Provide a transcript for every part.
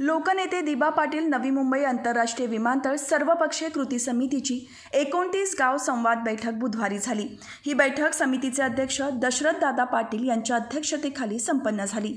लोकनेते दिबा पाटील नवी मुंबई आंतरराष्ट्रीय विमानतळ सर्वपक्षीय कृती समितीची एकोणतीस गाव संवाद बैठक बुधवारी झाली ही बैठक समितीचे अध्यक्ष दशरथदादा पाटील यांच्या अध्यक्षतेखाली संपन्न झाली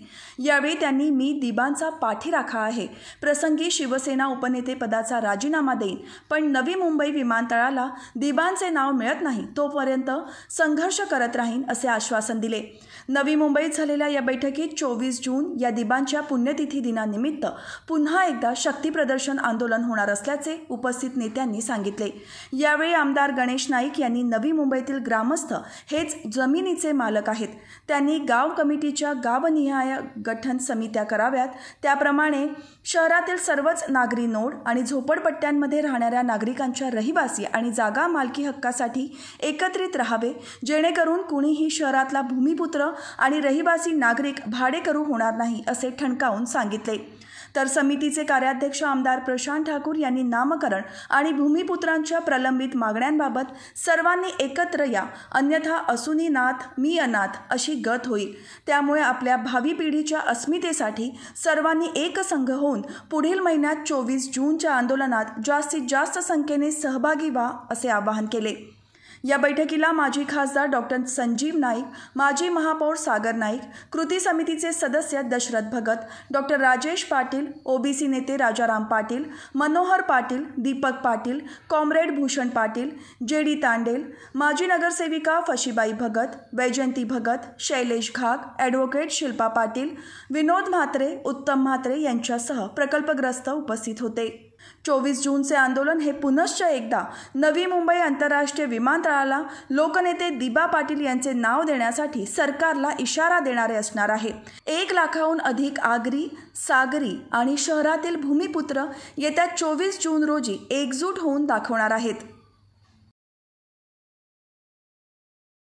यावेळी त्यांनी मी दिबांचा पाठीराखा आहे प्रसंगी शिवसेना उपनेतेपदाचा राजीनामा देईन पण नवी मुंबई विमानतळाला दिबांचे नाव मिळत नाही तोपर्यंत संघर्ष करत राहीन असे आश्वासन दिले नवी मुंबईत झालेल्या या बैठकीत चोवीस जून या दिबांच्या पुण्यतिथी दिनानिमित्त पुन्हा एकदा प्रदर्शन आंदोलन होणार असल्याचे उपस्थित नेत्यांनी सांगितले यावेळी आमदार गणेश नाईक यांनी नवी मुंबईतील ग्रामस्थ हेच जमिनीचे मालक आहेत त्यांनी गाव कमिटीच्या गावनिहाय गठन समित्या कराव्यात त्याप्रमाणे शहरातील सर्वच नागरी नोड आणि झोपडपट्ट्यांमध्ये राहणाऱ्या नागरिकांच्या रहिवासी आणि जागा मालकी हक्कासाठी एकत्रित राहावे जेणेकरून कुणीही शहरातला भूमिपुत्र आणि रहिवासी नागरिक भाडेकरू होणार नाही असे ठणकावून सांगितले तर समितीचे कार्याध्यक्ष आमदार प्रशांत ठाकूर यांनी नामकरण आणि भूमिपुत्रांच्या प्रलंबित मागण्यांबाबत सर्वांनी एकत्र या अन्यथा असुनी नाथ मी अनाथ अशी गत होईल त्यामुळे आपल्या भावी पिढीच्या अस्मितेसाठी सर्वांनी एकसंघ होऊन पुढील महिन्यात चोवीस जूनच्या आंदोलनात जास्तीत जास्त संख्येने सहभागी व्हा असे आवाहन केले या बैठकीला माजी खासदार डॉक्टर संजीव नाईक माजी महापौर सागर नाईक कृती समितीचे सदस्य दशरथ भगत डॉक्टर राजेश पाटील ओबीसी नेते Rajaram Patil Manohar Patil Deepak Patil comrade Bhushan Patil J D Tandel माजी नगरसेविका फशीबाई भगत वैजयंती भगत शैलेश घाग ॲडव्होकेट शिल्पा पाटील विनोद म्हात्रे उत्तम म्हात्रे यांच्यासह प्रकल्पग्रस्त उपस्थित होते चोवीस जूनचे आंदोलन हे पुनश्च एकदा नवी मुंबई आंतरराष्ट्रीय विमानतळाला लोकनेते दिबा पाटील यांचे नाव देण्यासाठी सरकारला इशारा देणारे असणार आहे एक लाखाहून अधिक आगरी सागरी आणि शहरातील भूमिपुत्र येत्या चोवीस जून रोजी एकजूट होऊन दाखवणार आहेत